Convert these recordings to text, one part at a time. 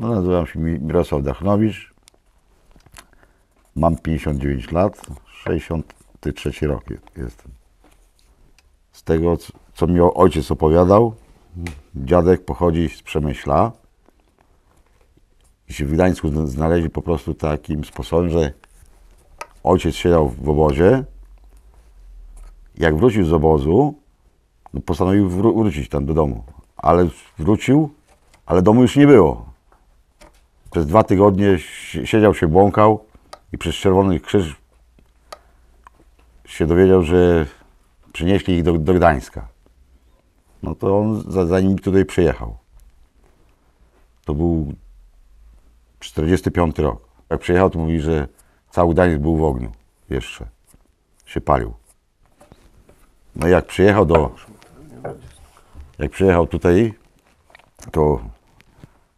No, nazywam się Mirosław Dachnowicz. Mam 59 lat, 63 rok jestem. Z tego, co mi ojciec opowiadał, dziadek pochodzi z Przemyśla. I się w Gdańsku znaleźli po prostu takim sposobem, że ojciec siedział w obozie. Jak wrócił z obozu, no postanowił wrócić tam do domu. Ale wrócił, ale domu już nie było. Przez dwa tygodnie siedział się, błąkał i przez Czerwony Krzyż się dowiedział, że przynieśli ich do, do Gdańska. No to on, zanim tutaj przyjechał, to był 45 rok. Jak przyjechał, to mówi, że cały Gdańsk był w ogniu jeszcze. Się palił. No i jak przyjechał do... Jak przyjechał tutaj, to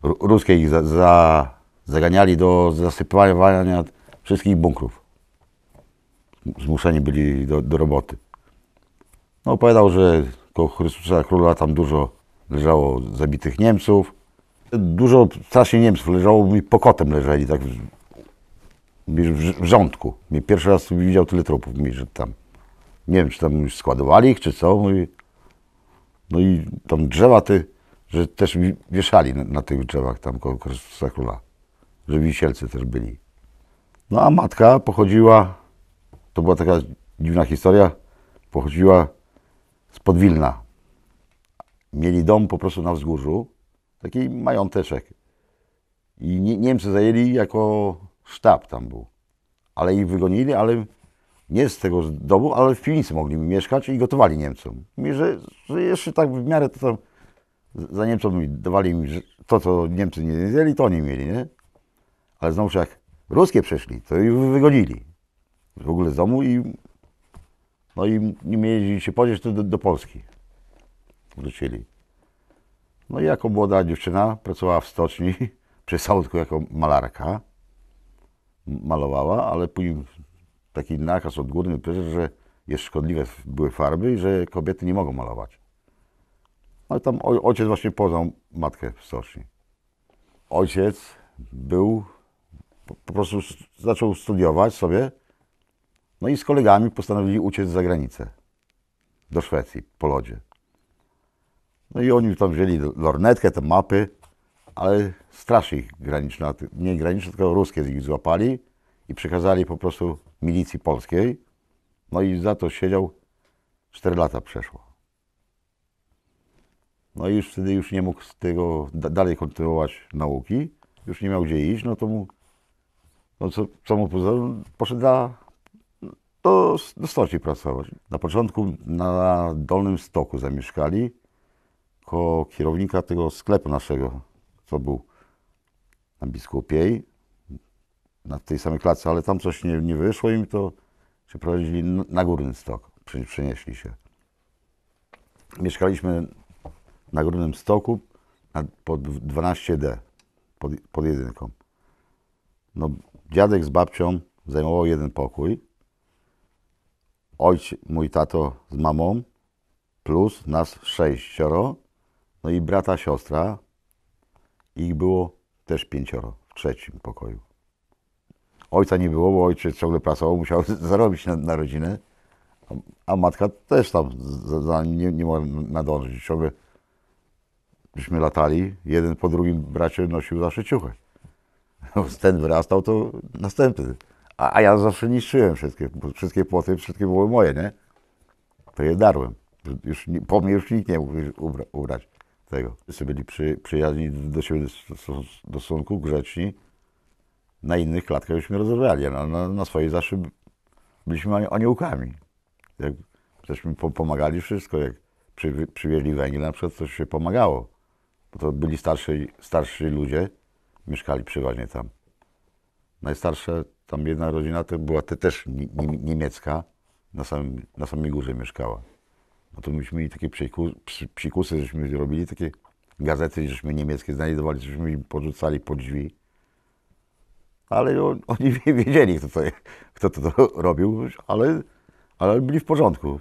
ruskie ich za, za, zaganiali do zasypywania wszystkich bunkrów. Zmuszeni byli do, do roboty. No, opowiadał, że koło Chrystusa Króla tam dużo leżało zabitych Niemców. Dużo strasznie Niemców leżało, mi pokotem leżeli, tak w, w, w rządku. Mi pierwszy raz widział tyle trupów, mi, że tam, nie wiem, czy tam składowali ich, czy co. No i tam drzewa te że też wieszali na, na tych drzewach tam koło Krzyża Króla, że wisielcy też byli. No a matka pochodziła, to była taka dziwna historia, pochodziła z Podwilna. Mieli dom po prostu na wzgórzu, taki mająteczek. I Niemcy zajęli jako sztab tam był. Ale ich wygonili, ale nie z tego domu, ale w piwnicy mogli mieszkać i gotowali Niemcom. I że, że jeszcze tak w miarę to tam za Niemcom dawali im to, co Niemcy nie mieli, to oni mieli, nie? Ale znowuż jak ruskie przeszli, to ich wygonili. W ogóle z domu i... No i nie mieli się podzieć, to do, do Polski wrócili. No i jako młoda dziewczyna pracowała w stoczni, przy Sautku jako malarka. Malowała, ale później taki nakaz odgórny że jest szkodliwe były farby i że kobiety nie mogą malować ale tam ojciec właśnie poznał matkę w stoczni. Ojciec był, po prostu zaczął studiować sobie, no i z kolegami postanowili uciec za granicę, do Szwecji, po lodzie. No i oni tam wzięli lornetkę, te mapy, ale straż ich graniczna, nie graniczna, tylko ruskie złapali i przekazali po prostu milicji polskiej. No i za to siedział 4 lata przeszło. No i już wtedy już nie mógł z tego da, dalej kontynuować nauki, już nie miał gdzie iść, no to mu, no co, co mu pozostało, poszedł na, do, do stoci pracować. Na początku na Dolnym Stoku zamieszkali, ko kierownika tego sklepu naszego, co był na Biskupiej, na tej samej klatce, ale tam coś nie, nie wyszło im, to przeprowadzili na Górny Stok, przenieśli się. Mieszkaliśmy na górnym stoku na, pod 12D, pod, pod jedynką. No, dziadek z babcią zajmował jeden pokój. Ojciec, mój tato z mamą, plus nas sześcioro, no i brata, siostra. Ich było też pięcioro w trzecim pokoju. Ojca nie było, bo ojciec ciągle pracował, musiał zarobić na, na rodzinę, a, matka też tam za, za nie, nie mogła nadążyć. Ciągle Myśmy latali, jeden po drugim bracie nosił zawsze ciuchę. Ten wyrastał, to następny. A, a ja zawsze niszczyłem wszystkie, wszystkie płoty, wszystkie były moje, nie? To je darłem. Już, po mnie już nikt nie mógł ubra, ubrać tego. Wszyscy byli przy, przyjaźni do siebie do stosunku, grzeczni. Na innych klatkach byśmy rozmawiali, na, na, na swojej zawsze byliśmy aniołkami. Jak żeśmy pomagali wszystko, jak przy, przywieźli węgiel, na przykład coś się pomagało bo to byli starszy, starsi ludzie, mieszkali przeważnie tam. Najstarsza tam jedna rodzina to była te też niemiecka, na, samym, na samej górze mieszkała. No to myśmy mieli takie psikus, psikusy, żeśmy robili, takie gazety, żeśmy niemieckie znajdowali, żeśmy im porzucali pod drzwi. Ale on, oni wiedzieli, kto to, kto to, to robił, ale, ale byli w porządku,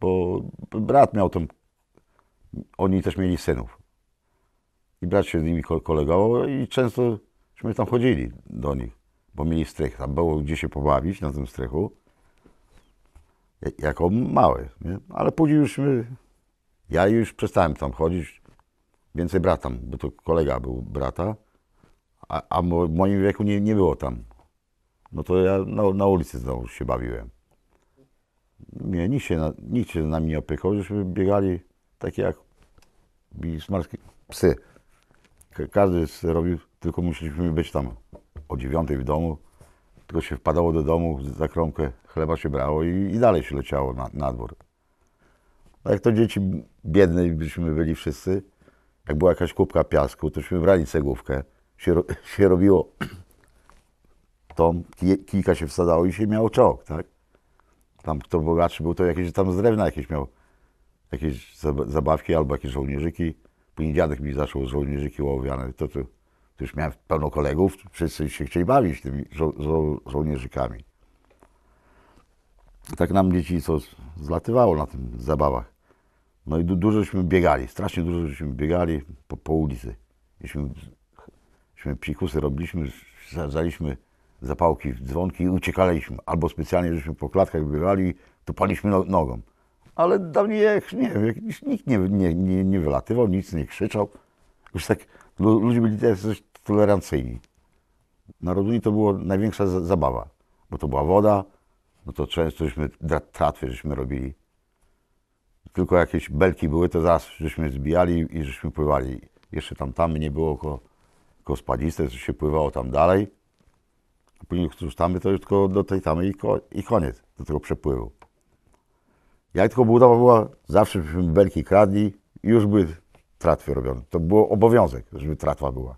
bo brat miał tam, oni też mieli synów i brat się z nimi kolegował i częstośmy tam chodzili do nich, bo mieli strych. Tam było gdzie się pobawić na tym strychu, jako małe, nie? ale później już my, ja już przestałem tam chodzić, więcej bratam, bo to kolega był brata, a, a w moim wieku nie, nie było tam. No to ja na, na ulicy znowu się bawiłem. Nie, nikt się, na, nikt się z nami nie opiekał, żeśmy biegali takie jak bismarskie psy. Każdy robił, tylko musieliśmy być tam o dziewiątej w domu. Tylko się wpadało do domu, za kromkę chleba się brało i, i dalej się leciało na, na dwór. A no jak to dzieci biedne byśmy byli wszyscy, jak była jakaś kubka piasku, tośmy brali cegłówkę, się, się robiło tą, kilka się wsadało i się miało czołg, tak? Tam kto bogatszy był, to jakieś tam z drewna jakieś miał, jakieś zabawki albo jakieś żołnierzyki. Później dziadek mi zaczął żołnierzyki łowiane. To, to, to już miałem pełno kolegów, wszyscy się chcieli bawić tymi żo żo żołnierzykami. Tak nam dzieci coś zlatywało na tym zabawach. No i du dużośmy biegali, strasznie dużośmy biegali po, po ulicy. Myśmy, myśmy psikusy robiliśmy, sadzaliśmy zapałki w dzwonki i uciekaliśmy. Albo specjalnie żeśmy po klatkach biegali, to paliśmy no nogą ale dawniej jak, nie wiem, nikt nie, nie, nie, nie wylatywał, nic nie krzyczał. Już tak, ludzie byli też tolerancyjni. Na Roduni to była największa zabawa, bo to była woda, no to często żeśmy tratwy żeśmy robili. Tylko jakieś belki były, to zaraz żeśmy zbijali i żeśmy pływali. Jeszcze tam tam nie było koło, koło spadiste, to się pływało tam dalej. A później już tamy, to już tylko do tej tamy i, ko i koniec do tego przepływu. Jak tylko budowa była, zawsze byśmy belki kradli i już były tratwy robione. To było obowiązek, żeby tratwa była.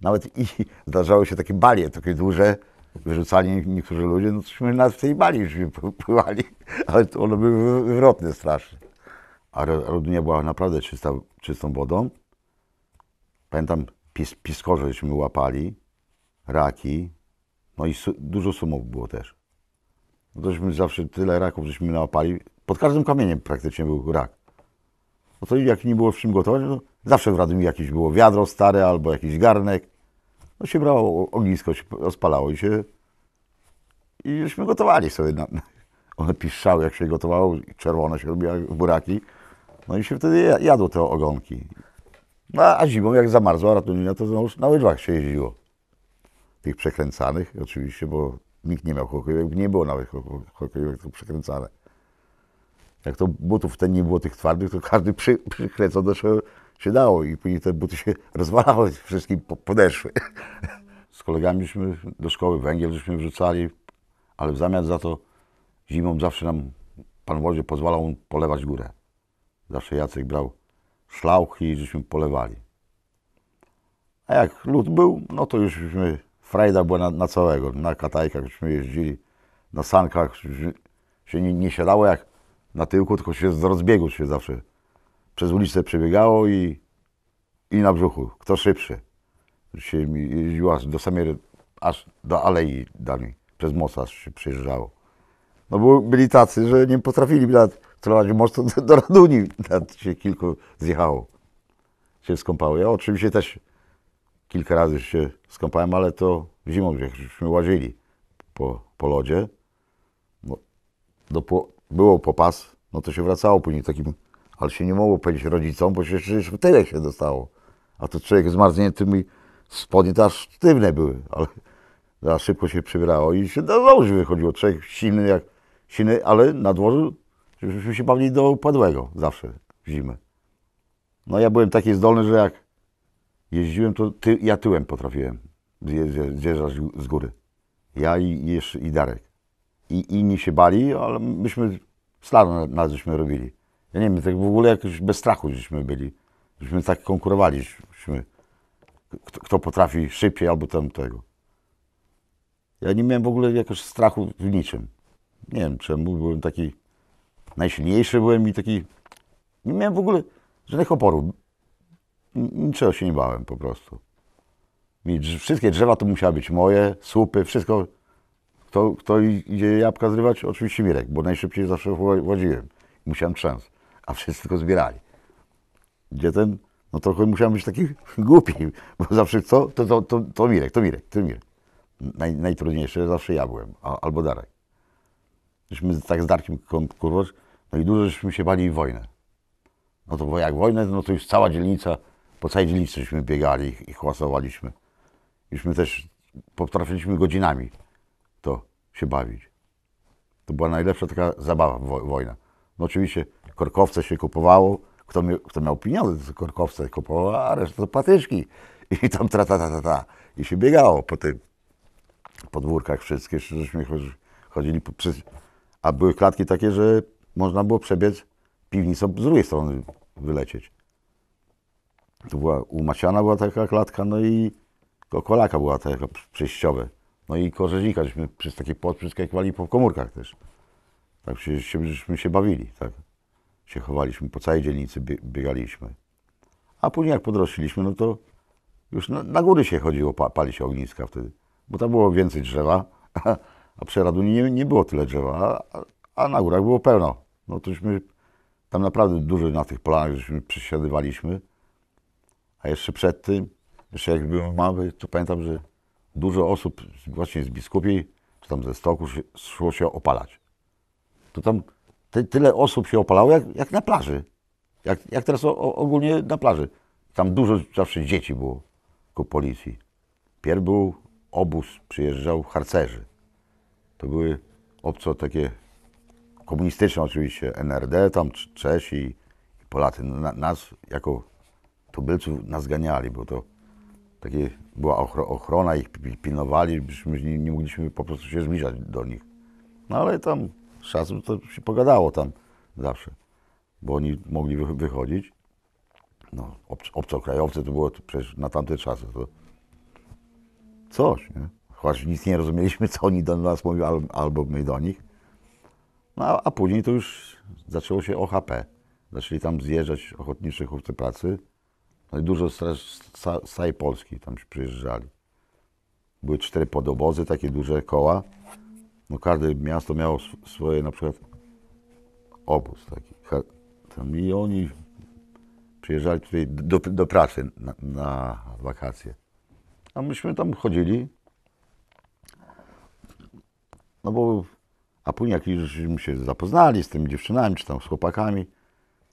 Nawet i zdarzały się takie balie, takie duże, wyrzucanie niektórzy ludzie, no coś nawet w tej bali już pływali, ale to one były wywrotne strasznie. A Rodunia była naprawdę czysta, czystą wodą. Pamiętam, pis, piskorze żeśmy łapali, raki, no i su dużo sumów było też. No tośmy zawsze tyle raków żeśmy nałapali, pod każdym kamieniem praktycznie był rak. No to jak nie było w czym gotować, no zawsze w Radomiu jakieś było wiadro stare albo jakiś garnek. No się brało ognisko, się rozpalało i się... I żeśmy gotowali sobie. Na... One piszczały, jak się gotowało, czerwone się robiły buraki. No i się wtedy jadło te ogonki. No, a zimą, jak zamarzła ratunina, to znowu na łydwach się jeździło. Tych przekręcanych oczywiście, bo nikt nie miał hokejówek, nie było nawet hokejówek, to przekręcane. Jak to butów ten nie było tych twardych, to każdy przy, przykręcał do czego się dało i później te buty się rozwalały, wszystkim po, podeszły. Z kolegami do szkoły węgiel żeśmy wrzucali, ale w zamian za to zimą zawsze nam pan Wodzie pozwalał polewać górę. Zawsze Jacek brał szlauch i żeśmy polewali. A jak lód był, no to już byśmy, frajda była na, na całego. Na katajkach żeśmy jeździli, na sankach się nie, nie siadało jak na tyłku, tylko się z rozbiegu się zawsze przez ulicę przebiegało i, i na brzuchu. Kto szybszy. Się jeździła do samej, aż do alei dali przez most aż się przejeżdżało. No bo byli tacy, że nie potrafili nawet trwać mostu do, Radunii Raduni. Nawet się kilku zjechało, się skąpało. Ja oczywiście też kilka razy się skąpałem, ale to zimą, żeśmy łazili po, po lodzie. No, do, było popas, no to się wracało później takim, ale się nie mogło powiedzieć rodzicom, bo się jeszcze tyle się dostało. A to człowiek zmarznięty mój, spodnie też sztywne były, ale za szybko się przybrało i się do że wychodziło. Człowiek silny jak silny, ale na dworzu żebyśmy się bawili do upadłego zawsze w zimę. No ja byłem taki zdolny, że jak jeździłem, to ty, ja tyłem potrafiłem zjeżdżać z góry. Ja i, i, i Darek i inni się bali, ale myśmy slano nas żeśmy robili. Ja nie wiem, tak w ogóle jakoś bez strachu żeśmy byli. Żeśmy tak konkurowali, żeśmy, kto, kto potrafi szybciej albo tam tego. Ja nie miałem w ogóle jakoś strachu w niczym. Nie wiem czemu, byłem taki najsilniejszy byłem i taki, nie miałem w ogóle żadnych oporów. Niczego się nie bałem po prostu. wszystkie drzewa to musiały być moje, słupy, wszystko kto, kto idzie jabłka zrywać? Oczywiście Mirek, bo najszybciej zawsze władziłem. Musiałem trzęs, a wszyscy tylko zbierali. Gdzie ten? No trochę musiałem być taki głupi, bo zawsze co? To, to, to, to Mirek, to Mirek, to Mirek. Naj, najtrudniejsze zawsze ja byłem, a, albo Darek. Żeśmy tak z Darkiem kurwa, no i dużo żeśmy się bali wojnę. No to bo jak wojnę, no to już cała dzielnica, po całej dzielnicy żeśmy biegali i chłasowaliśmy. Jużmy też potrafiliśmy godzinami się bawić. To była najlepsza taka zabawa, wojna. No oczywiście korkowce się kupowało, kto, mi, kto miał pieniądze, to korkowce kupowało, a reszta to patyczki. I tam tra ta ta ta ta. I się biegało po tych podwórkach wszystkie, żeśmy chodzili przez... A były klatki takie, że można było przebiec piwnicą z drugiej strony wylecieć. To była, u Maciana była taka klatka, no i Kokolaka była taka przejściowa. No i korzeźnika, żeśmy przez takie płot kwali po komórkach też. Tak się, się, żeśmy się bawili, tak. Się chowaliśmy, po całej dzielnicy biegaliśmy. A później jak podrośliśmy, no to już na, na góry się chodziło, pa, pali się ogniska wtedy. Bo tam było więcej drzewa, a, przy Raduni nie, nie było tyle drzewa, a, a na górach było pełno. No tośmy tam naprawdę dużo na tych polach, żeśmy przesiadywaliśmy. A jeszcze przed tym, jeszcze jak byłem mały, to pamiętam, że dużo osób właśnie z biskupiej, czy tam ze stoku szło się opalać. To tam ty, tyle osób się opalało, jak, jak na plaży. Jak, jak teraz o, ogólnie na plaży. Tam dużo zawsze dzieci było ku policji. Pierw był obóz, przyjeżdżał harcerzy. To były obco takie komunistyczne oczywiście, NRD, tam Czesi i Polacy. Nas jako tubylców nas ganiali, bo to takie była ochrona, ich pilnowali, nie, nie mogliśmy po prostu się zbliżać do nich. No ale tam z czasem to się pogadało tam zawsze, bo oni mogli wychodzić. No, ob, obcokrajowcy to było przecież na tamte czasy to coś, nie? Chociaż nic nie rozumieliśmy, co oni do nas mówią albo my do nich. No a później to już zaczęło się OHP. Zaczęli tam zjeżdżać ochotniczy chłopcy pracy no i dużo z całej Polski tam przyjeżdżali. Były cztery podobozy, takie duże koła. No każde miasto miało swoje na przykład obóz taki. Tam I oni przyjeżdżali tutaj do, do pracy na, na wakacje. A myśmy tam chodzili. No bo, a później jak już się zapoznali z tymi dziewczynami, czy tam z chłopakami,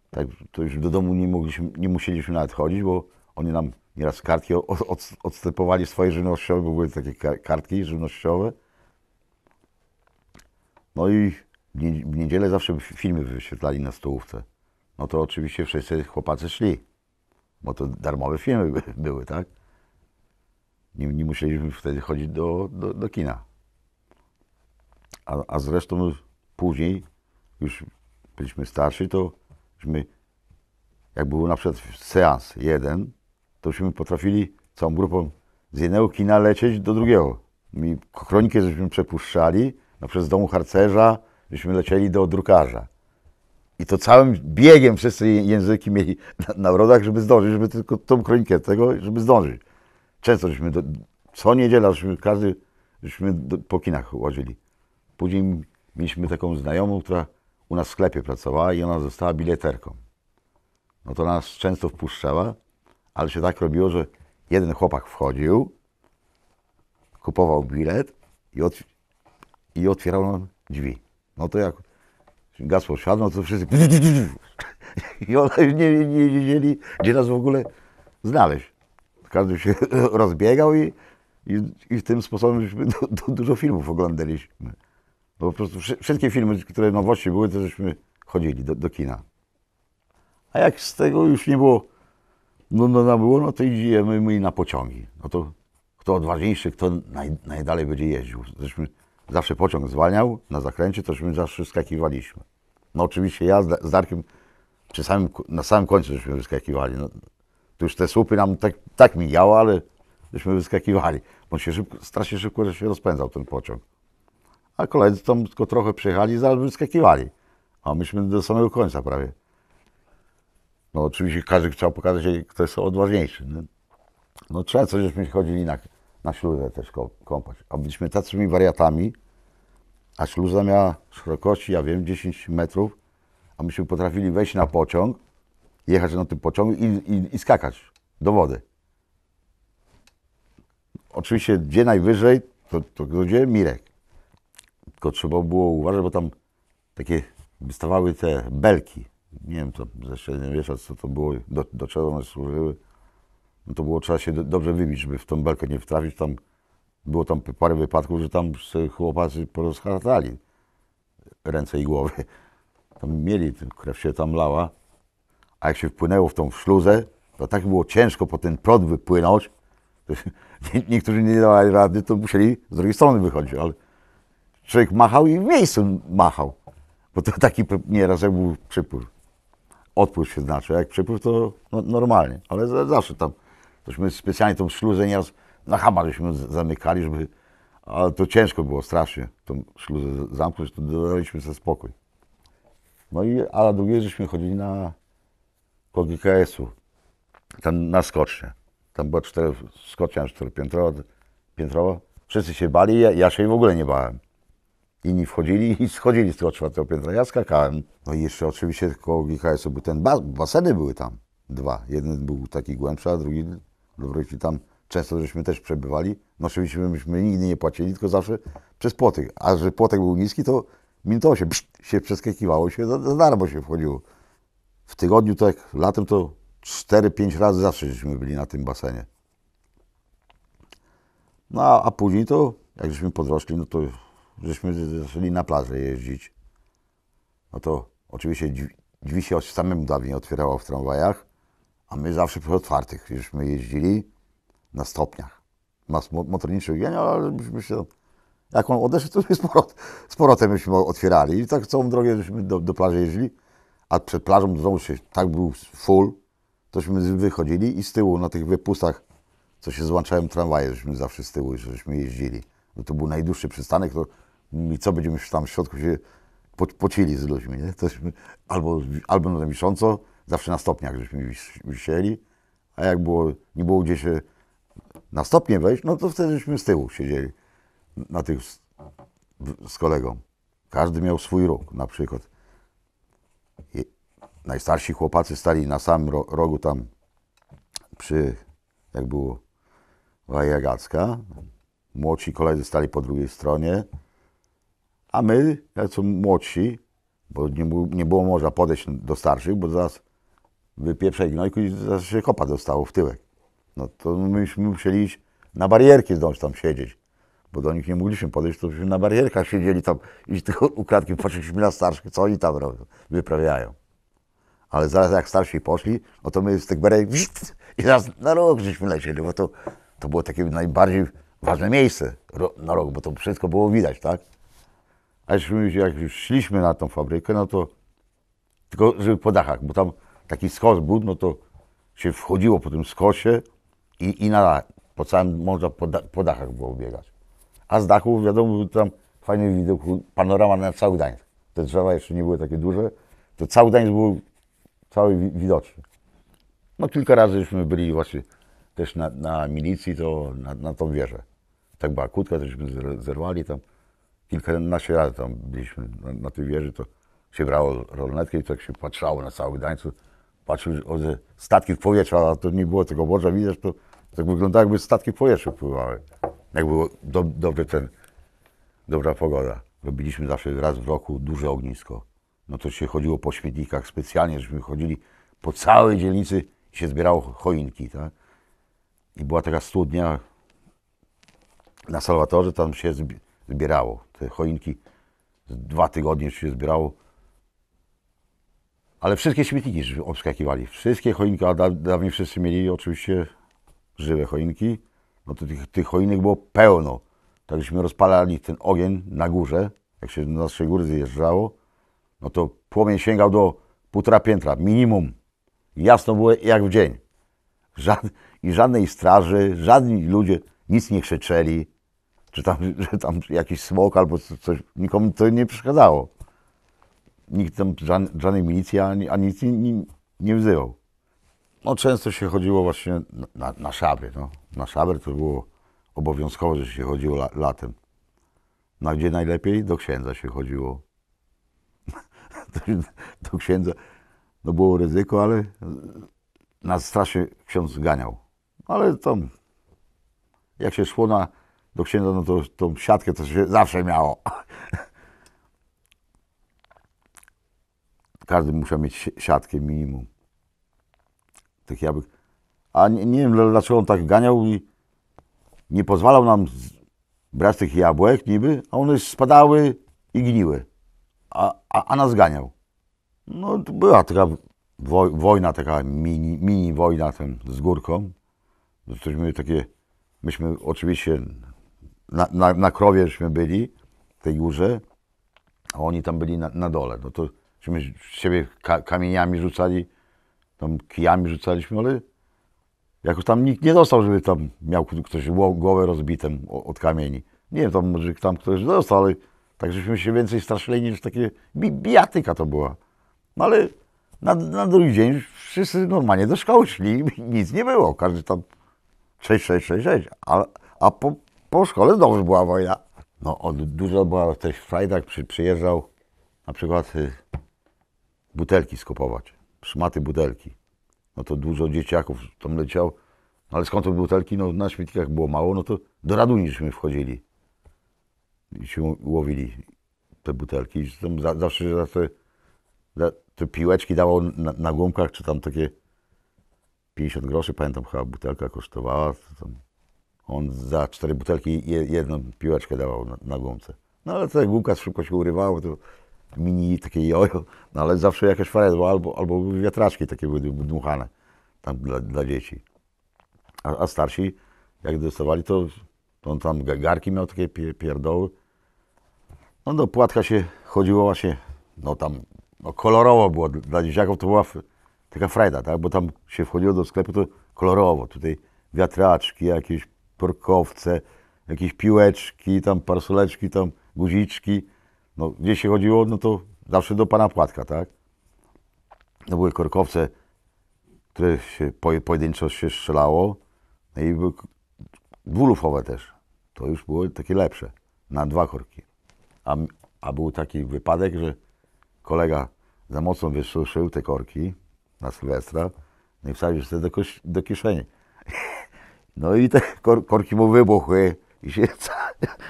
tak, to już do domu nie, mogliśmy, nie musieliśmy nawet chodzić, bo oni nam nieraz kartki od, odstępowali swoje żywnościowe, bo były takie kartki żywnościowe. No i w niedzielę zawsze filmy wyświetlali na stołówce. No to oczywiście wszyscy chłopacy szli, bo to darmowe filmy były, tak? Nie, nie musieliśmy wtedy chodzić do, do, do kina. A, a zresztą później, już byliśmy starsi, to Myśmy, jak był na przykład seans jeden, to byśmy potrafili całą grupą z jednego kina lecieć do drugiego. Mi kronikę żeśmy przepuszczali, no przez domu harcerza, żeśmy lecieli do drukarza. I to całym biegiem wszyscy języki mieli na, na wrodach, żeby zdążyć, żeby tylko tą kronikę tego, żeby zdążyć. Często żeśmy, do, co niedziela, żeśmy każdy, żeśmy do, po kinach łazili. Później mieliśmy taką znajomą, która u nas w sklepie pracowała i ona została bileterką. No to nas często wpuszczała, ale się tak robiło, że jeden chłopak wchodził, kupował bilet i, otw i otwierał nam drzwi. No to jak gasło siadło, to wszyscy i ona już nie, nie wiedzieli, gdzie nas w ogóle znaleźć. Każdy się rozbiegał i, i, i tym sposobem dużo filmów oglądaliśmy. Bo po prostu wszystkie filmy, które nowości były, to żeśmy chodzili do, do kina. A jak z tego już nie było, no, no, no było, no to idziemy my na pociągi. No to kto odważniejszy, kto naj, najdalej będzie jeździł. Zresztą zawsze pociąg zwalniał na zakręcie, tośmy zawsze skakiwaliśmy. No oczywiście ja z, z Darkiem przy samym, na samym końcu żeśmy wyskakiwali. No, to już te słupy nam tak, tak ale żeśmy wyskakiwali. Bo się szybko, strasznie szybko się rozpędzał ten pociąg a koledzy tam tylko trochę przyjechali i zaraz wyskakiwali. A myśmy do samego końca prawie. No oczywiście każdy chciał pokazać, kto jest odważniejszy. Nie? No często żeśmy chodzili na, na śluzę też kąpać. A byliśmy tacymi wariatami, a śluza miała szerokości, ja wiem, 10 metrów, a myśmy potrafili wejść na pociąg, jechać na tym pociągu i, i, i skakać do wody. Oczywiście gdzie najwyżej, to, to gdzie? Mirek. Tylko trzeba było uważać, bo tam takie wystawały te belki. Nie wiem, to zresztą nie wiesz, co to było, do, do czego one służyły. No to było trzeba się do, dobrze wybić, żeby w tą belkę nie wtrafić. Tam, było tam parę wypadków, że tam chłopacy porozhartali ręce i głowy. Tam mieli, krew się tam lała. A jak się wpłynęło w tą śluzę, to tak było ciężko po ten prąd wypłynąć. Niektórzy nie dawali rady, to musieli z drugiej strony wychodzić, ale Człowiek machał i w miejscu machał. Bo to taki nieraz jak był przypływ. Odpływ się znaczy, jak przypływ to no, normalnie, ale zawsze tam. Tośmy specjalnie tą śluzę nieraz na hamak żeśmy zamykali, żeby... Ale to ciężko było, strasznie tą śluzę zamknąć, to daliśmy sobie spokój. No i, a na drugie żeśmy chodzili na koło GKS-u, tam na skocznie. Tam była cztery, skocznia czteropiętrowa, piętrowa. Wszyscy się bali, ja, ja się w ogóle nie bałem. Inni wchodzili i schodzili z tego czwartego piętra. Ja skakałem. No i jeszcze oczywiście koło GKS-u był ten ba baseny były tam. Dwa. Jeden był taki głębszy, a drugi Lubryki tam często żeśmy też przebywali. No oczywiście myśmy nigdy nie płacili, tylko zawsze przez płotek. A że płotek był niski, to minutowo się, psz, się przeskakiwało, się za, za darmo się wchodziło. W tygodniu tak, latem to 4-5 razy zawsze żeśmy byli na tym basenie. No a, a później to, jak żeśmy podrośli, no to żeśmy zaczęli na plażę jeździć. No to oczywiście drzwi, drzwi się samemu dawniej otwierało w tramwajach, a my zawsze przy otwartych, żeśmy jeździli na stopniach. Nas motorniczych, ja ale myśmy się... Jak on odeszedł, to sporo, sporo myśmy otwierali i tak całą drogę żeśmy do, do plaży jeździli, a przed plażą znowu się tak był full, tośmy wychodzili i z tyłu na tych wypustach, co się złączają tramwaje, żeśmy zawsze z tyłu żeśmy jeździli. bo to był najdłuższy przystanek, to i co będziemy tam w środku się po, pocili z ludźmi. Nie? Tośmy, albo, albo na wisząco, zawsze na stopniach żeśmy wisieli, a jak było, nie było gdzie się na stopnie wejść, no to wtedy żeśmy z tyłu siedzieli na tych z, z kolegą. Każdy miał swój róg na przykład. I najstarsi chłopacy stali na samym rogu tam przy, jak było, Wajagacka. Młodsi koledzy stali po drugiej stronie. A my, jako młodsi, bo nie, nie było można podejść do starszych, bo zaraz wypieprzaj gnojku i zaraz się kopa dostało w tyłek. No to myśmy musieli iść na barierki zdążyć tam siedzieć, bo do nich nie mogliśmy podejść, to byśmy na barierkach siedzieli tam i tylko ukradkiem patrzyliśmy na starszych, co oni tam robią, wyprawiają. Ale zaraz jak starsi poszli, no to my z tych barierek i zaraz na rok żeśmy lecieli, bo to, to było takie najbardziej ważne miejsce na rok, bo to wszystko było widać, tak? A jak już szliśmy na tą fabrykę, no to tylko żeby po dachach, bo tam taki skos był, no to się wchodziło po tym skosie i, i na Po całym, można po, da, po dachach było biegać. A z dachu, wiadomo, był tam fajny widok, panorama na cały Gdańsk. Te drzewa jeszcze nie były takie duże, to cały Gdańsk był cały widoczny. No kilka razy żeśmy byli właśnie też na, na milicji, to na, na tą wieżę. Tak była kutka, żeśmy zerwali tam kilkanaście razy tam byliśmy na, na tej wieży, to się brało rolnetkę i tak się patrzało na cały Gdańcu. Patrzył, że statki w powietrzu, a to nie było tego morza, widać, to tak wyglądało, jakby statki w powietrzu pływały. Jak było do, dobry ten, dobra pogoda. Robiliśmy zawsze raz w roku duże ognisko. No to się chodziło po śmietnikach specjalnie, żeśmy chodzili po całej dzielnicy i się zbierało choinki, tak? I była taka studnia na Salwatorze, tam się zbierało. Te choinki dwa tygodnie czy się zbierało. Ale wszystkie śmietniki obskakiwali. Wszystkie choinki, a dawniej wszyscy mieli oczywiście żywe choinki. No to tych, tych choinek było pełno. Takżeśmy rozpalali ten ogień na górze, jak się do naszej góry zjeżdżało, no to płomień sięgał do półtora piętra, minimum. Jasno było jak w dzień. Żad, I żadnej straży, żadni ludzie nic nie krzyczeli, czy tam, że tam jakiś smok albo coś, nikomu to nie przeszkadzało. Nikt tam żadnej, żadnej milicji ani, ani nic nie, nie wzywał. No często się chodziło właśnie na, na no. Na szabę to było obowiązkowo, że się chodziło la, latem. Na gdzie najlepiej? Do księdza się chodziło. do księdza. No było ryzyko, ale nas strasznie ksiądz ganiał. Ale to, jak się szło na, do księdza, no to tą siatkę to się zawsze miało. Każdy musiał mieć siatkę minimum. Tych tak jabłek. A nie, nie, wiem, dlaczego on tak ganiał i nie pozwalał nam brać tych jabłek niby, a one spadały i gniły. A, a, a nas ganiał. No, była taka wojna, taka mini, mini wojna z górką. Myśmy takie, myśmy oczywiście na, na, na krowieśmy byli, w tej górze, a oni tam byli na, na dole. No to żeśmy siebie ka, kamieniami rzucali, tam kijami rzucaliśmy, ale jakoś tam nikt nie dostał, żeby tam miał ktoś głowę rozbitą od kamieni. Nie wiem, tam może tam ktoś dostał, ale tak żeśmy się więcej straszyli niż takie bi bijatyka to była. No ale na, na drugi dzień wszyscy normalnie do szkoły szli, nic nie było. Każdy tam 6, 6, 6, 6. A, a po, po szkole dobrze była wojna. No, od, dużo była też w frajdach, przy, przyjeżdżał na przykład y, butelki skopować, szmaty butelki. No to dużo dzieciaków tam leciał, no ale skąd te butelki? No na śmietnikach było mało, no to do raduniśmy wchodzili i się łowili te butelki. tam za, zawsze za te, za te piłeczki dawał na, na czy tam takie 50 groszy, pamiętam chyba butelka kosztowała. On za cztery butelki jedną piłeczkę dawał na, na gumce. No ale ta gumka szybko się urywała, to mini takie jojo, no ale zawsze jakieś faredło albo, albo wiatraczki takie były dmuchane tam dla, dla dzieci. A, a, starsi, jak dostawali, to, to on tam garki miał takie pierdoły. No do płatka się chodziło właśnie, no tam no kolorowo było. Dla dzieciaków to była taka frajda, tak? Bo tam się wchodziło do sklepu, to kolorowo. Tutaj wiatraczki, jakieś korkowce, jakieś piłeczki, tam parasoleczki, tam guziczki. No, gdzie się chodziło, no to zawsze do pana Płatka, tak? No były korkowce, które się pojedynczo się strzelało, no i były dwulufowe też. To już było takie lepsze, na dwa korki. A, a był taki wypadek, że kolega za mocno wysuszył te korki na Sylwestra, no i wsadził sobie do, do kieszeni. No i te kor korki mu wybuchły i się ca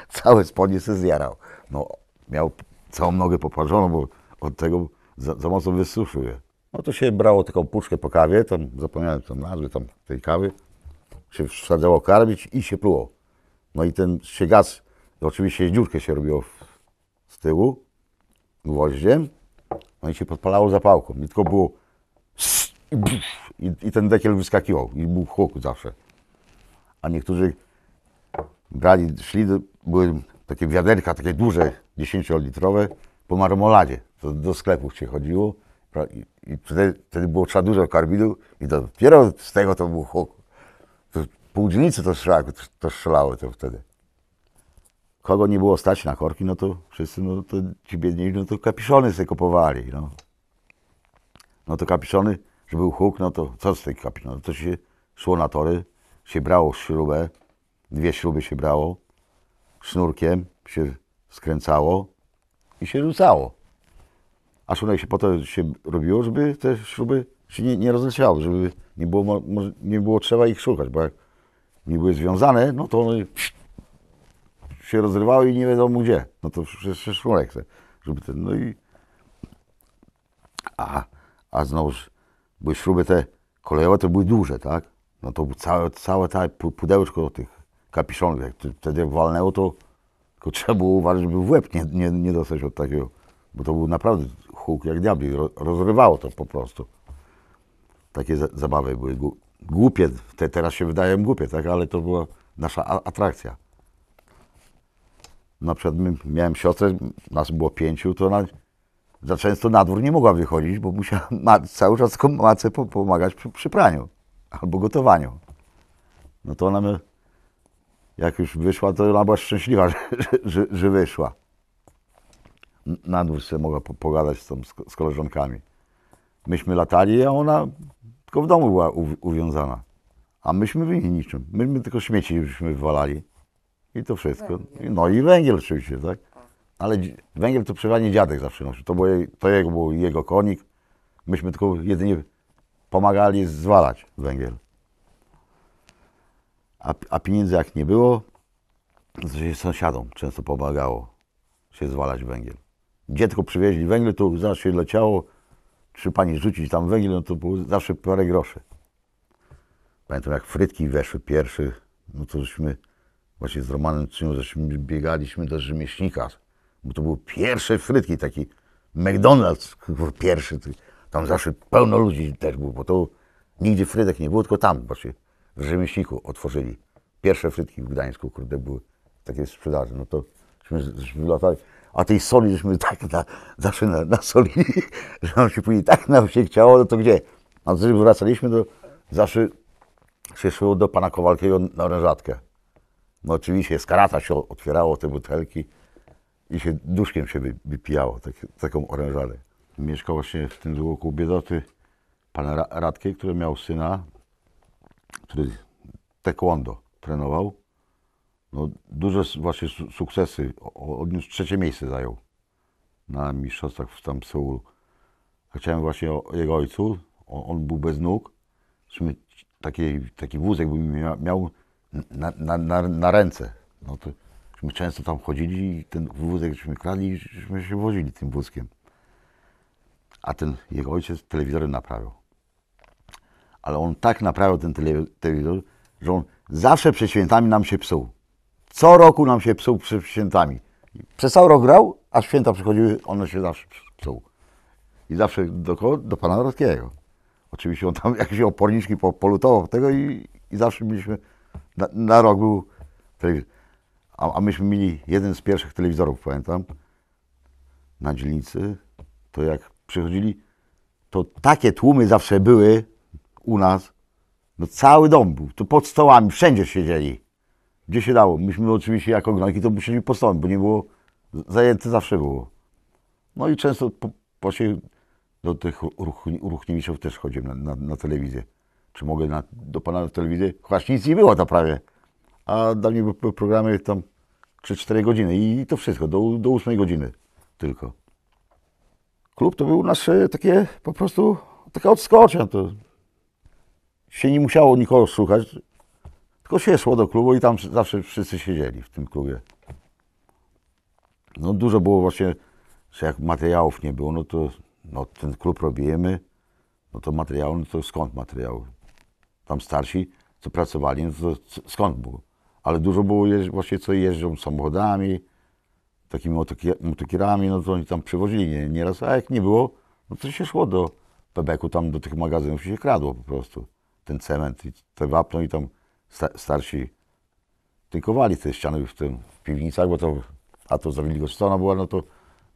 całe spodnie se zjarał. No, miał całą nogę poparzoną, bo od tego za, za mocno wysuszył je. No to się brało taką puszkę po kawie, tam zapomniałem tam nazwy tam tej kawy, się wsadzało karmić i się pluło. No i ten się gaz, oczywiście dziurkę się robiło z tyłu, gwoździem, no i się podpalało zapałką. I tylko było i, i ten dekiel wyskakiwał i był huk zawsze a niektórzy brali, szli, były takie wiaderka, takie duże, 10-litrowe, po marmoladzie. To do sklepów się chodziło i, i wtedy, wtedy, było trzeba dużo karbidu i dopiero z tego to był huk. To pół dzielnicy to, strzela, to, to to wtedy. Kogo nie było stać na korki, no to wszyscy, no to ci biedni, no to kapiszony sobie kupowali, no. No to kapiszony, żeby był huk, no to co z tej No To się szło na tory, się brało śrubę, dwie śruby się brało, sznurkiem się skręcało i się rzucało. A sznurek się po to się robiło, żeby te śruby się nie, nie rozleciały, żeby nie było, nie było trzeba ich szukać, bo jak nie były związane, no to one się rozrywały i nie wiadomo gdzie. No to jeszcze sznurek chce, żeby ten, no i... A, a znowuż były śruby te kolejowe, to były duże, tak? no to całe, całe, ta pudełeczko tych kapiszonów, jak wtedy walnęło, to tylko trzeba było uważać, żeby w łeb nie, nie, nie dostać od takiego, bo to był naprawdę huk jak diabli, rozrywało to po prostu. Takie zabawy były głupie, te, teraz się wydają głupie, tak, ale to była nasza atrakcja. Na przykład miałem siostrę, nas było pięciu, to ona za często na dwór nie mogła wychodzić, bo musiała cały czas matce pomagać przy, przy praniu albo gotowaniu. No to ona, my, jak już wyszła, to ona była szczęśliwa, że, że, że wyszła. Na dwór sobie mogła pogadać z, tą, z koleżankami. Myśmy latali, a ona tylko w domu była uwiązana. A myśmy byli niczym. Myśmy tylko śmieci byśmy wywalali. I to wszystko. No i węgiel oczywiście, tak? Ale węgiel to przeważnie dziadek zawsze nosił. To, było, to jego, był jego konik. Myśmy tylko jedynie pomagali zwalać węgiel. A, a pieniędzy jak nie było, to się sąsiadom często pomagało się zwalać węgiel. Gdzie tylko przywieźli węgiel, to zawsze leciało, czy pani rzucić tam węgiel, no to było zawsze parę groszy. Pamiętam jak frytki weszły pierwszy, no to żeśmy właśnie z Romanem Czynią, żeśmy biegaliśmy do rzemieślnika, bo to były pierwsze frytki, taki McDonald's, pierwszy. Taki tam zawsze pełno ludzi też było, bo to nigdzie frytek nie było, tylko tam właśnie w Rzemieślniku otworzyli. Pierwsze frytki w Gdańsku, kurde, były takie sprzedaży. No to żeśmy, żeśmy latali. A tej soli żeśmy tak na, zawsze na, na soli, że nam się później tak nam się chciało, no to gdzie? A gdy wracaliśmy, to zawsze się szło do pana Kowalkiego na orężatkę. No oczywiście z karata się otwierało te butelki i się duszkiem się wypijało tak, taką orężalę mieszkał właśnie w tym złoku biedoty pana Radkiej, który miał syna, który taekwondo trenował. No, duże właśnie sukcesy. Odniósł trzecie miejsce zajął na mistrzostwach w tam Seulu. Chciałem właśnie o jego ojcu. On, on był bez nóg. W sumie taki, taki wózek miał na, na, na, na ręce. No to, często tam chodzili i ten wózek żeśmy kradli żeśmy się wozili tym wózkiem a ten jego ojciec telewizorem naprawiał, Ale on tak naprawiał ten telewizor, że on zawsze przed świętami nam się psuł. Co roku nam się psuł przed świętami. Przez cały rok grał, a święta przychodziły, one się zawsze psuł. I zawsze do, kogo? do pana Dorotkiego. Oczywiście on tam jakieś oporniczki polutował tego i, i zawsze mieliśmy, na, na rok był telewizor. A, a, myśmy mieli jeden z pierwszych telewizorów, pamiętam, na dzielnicy. To jak przychodzili, to takie tłumy zawsze były u nas. No cały dom był, Tu pod stołami, wszędzie siedzieli. Gdzie się dało? Myśmy oczywiście jako granki to musieli po stołem, bo nie było, zajęte zawsze było. No i często po, po się do tych ruch, też chodziłem na, na, na, telewizję. Czy mogę na, do pana na telewizję? Chociaż nic nie było to prawie. A mnie były programy tam 3-4 godziny i to wszystko, do, do 8 godziny tylko klub to był nasze takie po prostu taka odskocznia. To się nie musiało nikogo słuchać, tylko się szło do klubu i tam zawsze wszyscy siedzieli w tym klubie. No dużo było właśnie, że jak materiałów nie było, no to no, ten klub robimy, no to materiał, no to skąd materiał? Tam starsi, co pracowali, no to skąd było? Ale dużo było właśnie, co jeżdżą samochodami, takimi motokierami, no to oni tam przywozili nie, nieraz, a jak nie było, no to się szło do Pebeku, tam do tych magazynów się kradło po prostu. Ten cement i te wapno i tam sta, starsi tykowali te ściany w, tym, w piwnicach, bo to, a to zrobili goszczona była, no to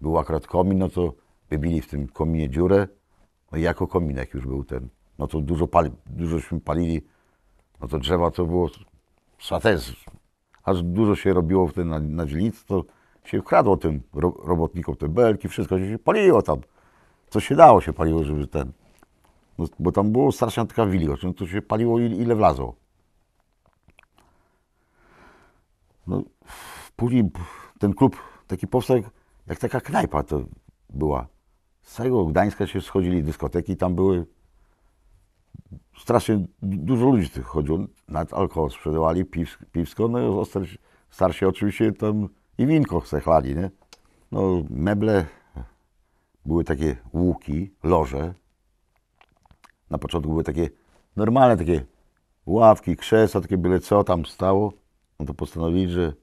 był akurat komin, no to wybili w tym kominie dziurę, no i jako kominek już był ten, no to dużo pali, dużośmy palili, no to drzewa to było, a też aż dużo się robiło w tym na, na dzielnicy, to się wkradło tym ro robotnikom te belki, wszystko się paliło tam. Co się dało się paliło, żeby ten... No, bo tam było straszna taka wilgoć, no to się paliło ile, ile wlazło. No, później ten klub taki powstał jak, jak taka knajpa to była. Z całego Gdańska się schodzili dyskoteki, tam były strasznie dużo ludzi tych chodziło, nawet alkohol sprzedawali, piwsko, no i starsi, starsi oczywiście tam i winko chce chlali, nie? No, meble były takie łuki, loże. Na początku były takie normalne takie ławki, krzesła, takie byle co tam stało. No to postanowili, że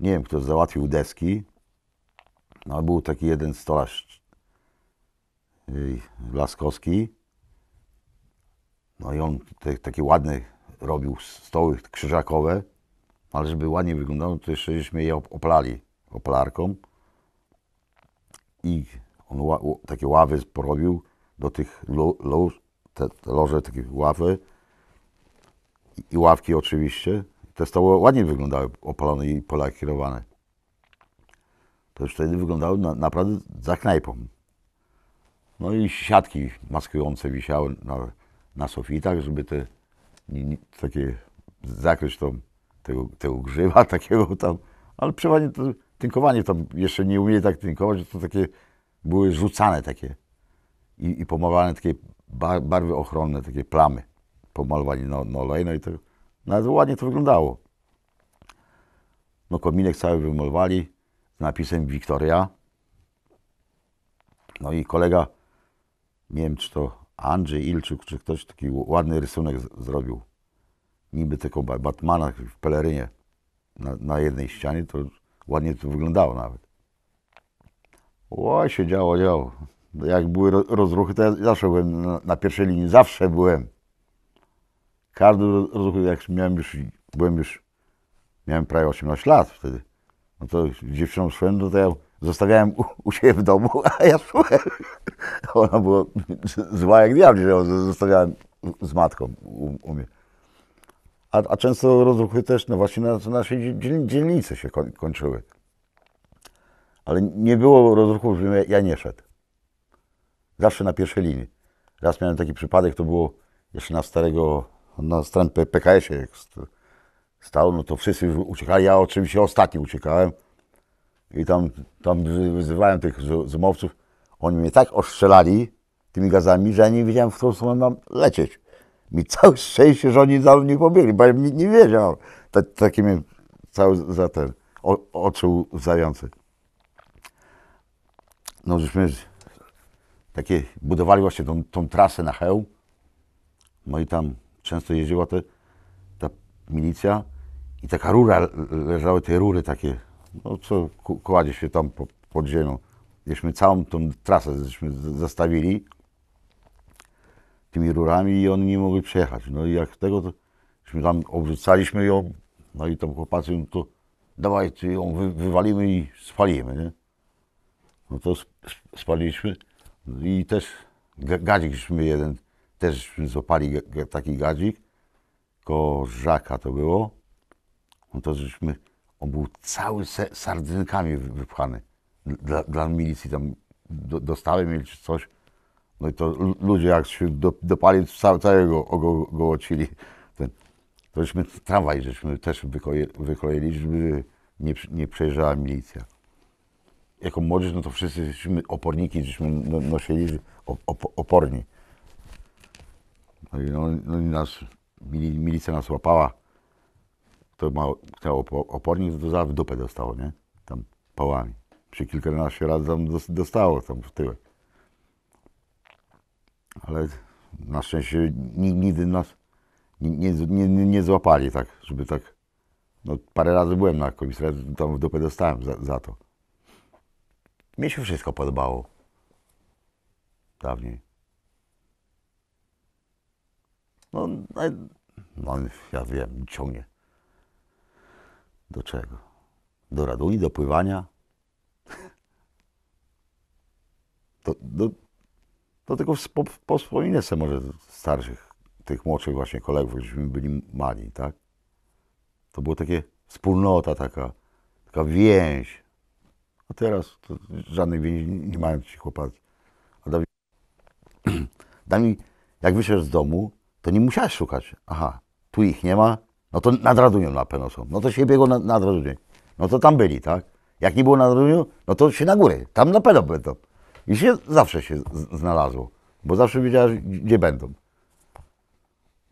nie wiem, kto załatwił deski. No, był taki jeden stolarz yy, Laskowski. No i on te, takie ładne robił stoły krzyżakowe ale żeby ładnie wyglądało, to jeszcze żeśmy je oplali oplarką i on takie ławy porobił do tych lo, lo, te, te loże, takie ławy i, i ławki oczywiście. Te stoły ładnie wyglądały opalone i polakierowane. To już wtedy wyglądało na, naprawdę za knajpą. No i siatki maskujące wisiały na, na sofitach, żeby te nie, nie, takie zakryć tą tego, tego takiego tam, ale przeważnie to tynkowanie tam jeszcze nie umieli tak tynkować, że to takie były rzucane takie i, i pomalowane takie barwy ochronne, takie plamy pomalowanie na, na olej, no i to nawet ładnie to wyglądało. No kominek cały wymalowali z napisem Wiktoria. No i kolega, nie wiem czy to Andrzej Ilczuk, czy ktoś taki ładny rysunek zrobił niby tylko Batmana w pelerynie na, na jednej ścianie, to ładnie to wyglądało nawet. O, się działo, działo. Jak były rozruchy, to ja zawsze byłem na, na pierwszej linii, zawsze byłem. Każdy rozruch, jak miałem już, byłem już, miałem prawie 18 lat wtedy. No to dziewczyną szłem, no to ja zostawiałem u, u siebie w domu, a ja szłem. Ona była zła jak diabli, że ją zostawiałem z matką u, u mnie a, a często rozruchy też no właśnie na, na naszej dzielnicy się kończyły. Ale nie było rozruchów, żebym ja, nie szedł. Zawsze na pierwszej linii. Raz miałem taki przypadek, to było jeszcze na starego, na starym PKS-ie, jak stał, no to wszyscy już uciekali, ja oczywiście ostatni uciekałem. I tam, tam wyzywałem tych zmowców. Oni mnie tak ostrzelali tymi gazami, że ja nie wiedziałem, w którą stronę mam lecieć mi całe szczęście, że oni za mnie pobili, bo ja nie, nie wiedział. Ta, taki cały za ten, o, oczy No żeśmy takie, budowali właśnie tą, tą trasę na hełm. No i tam często jeździła te, ta milicja i taka rura, leżały te rury takie, no co kładzie się tam pod ziemią. Żeśmy całą tą trasę żeśmy zastawili tymi rurami i oni nie mogły przejechać. No i jak tego, to tam obrzucaliśmy ją, no i tam chłopacy im to dawaj, ty ją wy, wywalimy i spalimy, nie? No to spaliliśmy no i też gadzik żeśmy jeden, też złapali taki gadzik, korzaka to było. No to żeśmy, on był cały sardynkami wypchany. Dla, dla milicji tam dostałem czy coś. No i to ludzie jak się do, dopali, całego ogołocili. Ten, to żeśmy tramwaj żeśmy też wykoje, wykoleili, żeby nie, nie przejeżdżała milicja. Jako młodzież, no to wszyscy jesteśmy oporniki, żeśmy no, nosili op, oporni. No i, no, no i nas, milicja nas łapała. To ma ten opornik, to za w dupę dostało, nie? Tam pałami. Przy kilkanaście razy tam dostało tam w tyłek ale na szczęście nigdy nas nie, nie, nie, złapali tak, żeby tak. No, parę razy byłem na komisariacie, tam w dupę dostałem za, za to. Mnie się wszystko podobało. Dawniej. No, no, no, ja wiem, ciągnie. Do czego? Do raduni, do pływania. Do, do, to tylko wspominę sobie może starszych, tych młodszych właśnie kolegów, żeśmy byli mali, tak? To było takie wspólnota taka, taka więź. A teraz to żadnej więzi nie mają ci chłopaki. A Dawid, jak wyszedł z domu, to nie musiałeś szukać. Aha, tu ich nie ma, no to nadradują na pewno są. No to się biegło na nad No to tam byli, tak? Jak nie było na no to się na góry. Tam na pewno będą. I się zawsze się znalazło, bo zawsze wiedziałem, gdzie będą.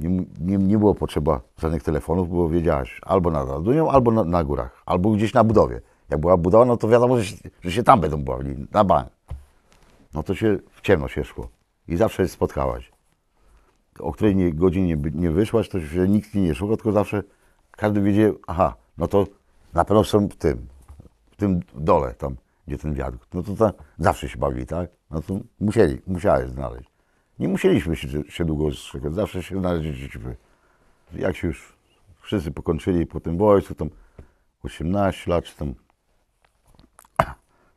Nie, nie, nie, było potrzeba żadnych telefonów, bo wiedziałaś albo nad Radunią, albo na, na, górach, albo gdzieś na budowie. Jak była budowa, no to wiadomo, że się, że się tam będą bawili, na ban, No to się w ciemność się szło i zawsze się spotkałaś. O której nie, godzinie nie wyszłaś, to się nikt nie szukał, tylko zawsze każdy wiedział, aha, no to na pewno są w tym, w tym dole tam gdzie ten wiadukt. No to ta, zawsze się bawili, tak? No to musieli, musiałeś znaleźć. Nie musieliśmy się, się długo szukać, zawsze się znaleźliśmy. Jak się już wszyscy pokończyli po tym wojsku, tam 18 lat, czy tam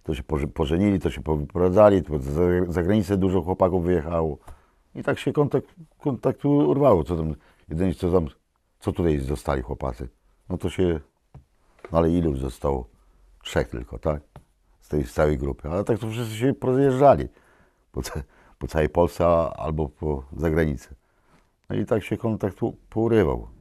to się pożenili, to się poradzali, to za, za granicę dużo chłopaków wyjechało. I tak się kontakt, kontaktu urwało. Co tam, jedynie co tam, co tutaj zostali chłopacy. No to się, no ale ilu zostało? Trzech tylko, tak? tej całej grupy. Ale tak to wszyscy się rozjeżdżali po, po całej Polsce albo po zagranicy. No i tak się kontakt porywał.